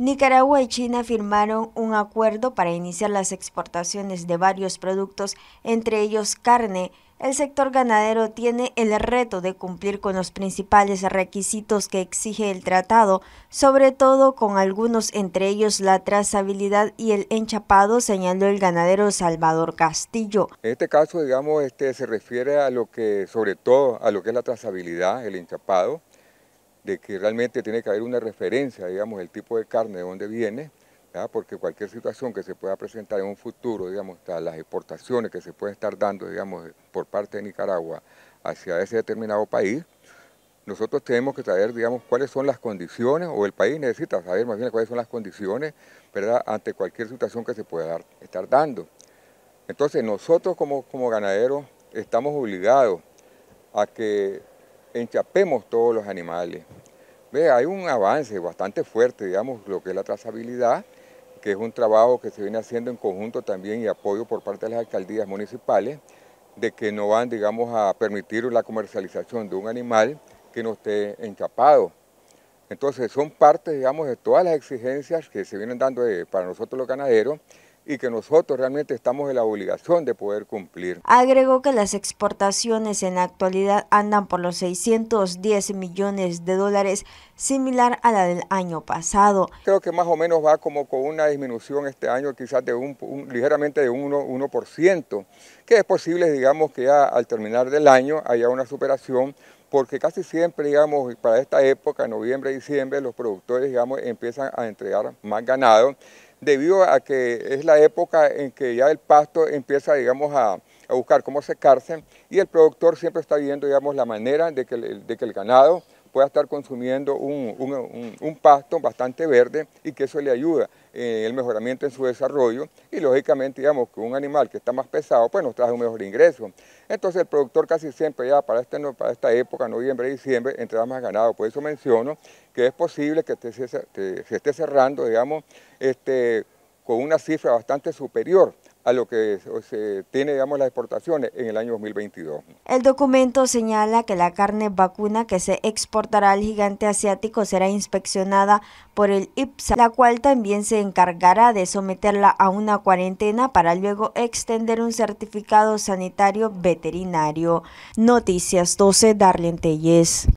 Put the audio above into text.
Nicaragua y China firmaron un acuerdo para iniciar las exportaciones de varios productos, entre ellos carne. El sector ganadero tiene el reto de cumplir con los principales requisitos que exige el tratado, sobre todo con algunos entre ellos la trazabilidad y el enchapado, señaló el ganadero Salvador Castillo. En este caso, digamos, este, se refiere a lo que, sobre todo, a lo que es la trazabilidad, el enchapado, de que realmente tiene que haber una referencia, digamos, el tipo de carne, de dónde viene, porque cualquier situación que se pueda presentar en un futuro, digamos, las exportaciones que se pueden estar dando, digamos, por parte de Nicaragua hacia ese determinado país, nosotros tenemos que saber, digamos, cuáles son las condiciones, o el país necesita saber más bien cuáles son las condiciones, ¿verdad?, ante cualquier situación que se pueda estar dando. Entonces, nosotros como, como ganaderos estamos obligados a que enchapemos todos los animales. Ve, hay un avance bastante fuerte, digamos, lo que es la trazabilidad, que es un trabajo que se viene haciendo en conjunto también y apoyo por parte de las alcaldías municipales, de que no van, digamos, a permitir la comercialización de un animal que no esté enchapado. Entonces son parte, digamos, de todas las exigencias que se vienen dando eh, para nosotros los ganaderos y que nosotros realmente estamos en la obligación de poder cumplir. Agregó que las exportaciones en la actualidad andan por los 610 millones de dólares, similar a la del año pasado. Creo que más o menos va como con una disminución este año quizás de un, ligeramente de un 1%, 1%, que es posible, digamos, que ya al terminar del año haya una superación porque casi siempre, digamos, para esta época, noviembre, diciembre, los productores, digamos, empiezan a entregar más ganado debido a que es la época en que ya el pasto empieza, digamos, a, a buscar cómo secarse y el productor siempre está viendo, digamos, la manera de que el ganado pueda estar consumiendo un, pasto bastante verde y que eso le ayuda en el mejoramiento en su desarrollo y lógicamente digamos que un animal que está más pesado pues nos trae un mejor ingreso. Entonces el productor casi siempre ya para, este esta época, noviembre, diciembre, entrega más ganado, por eso menciono que es posible que se, esté cerrando digamos este, con una cifra bastante superior a lo que se tiene, digamos, las exportaciones en el año 2022. El documento señala que la carne vacuna que se exportará al gigante asiático será inspeccionada por el IPSA, la cual también se encargará de someterla a una cuarentena para luego extender un certificado sanitario veterinario. Noticias 12, Darlene Telles.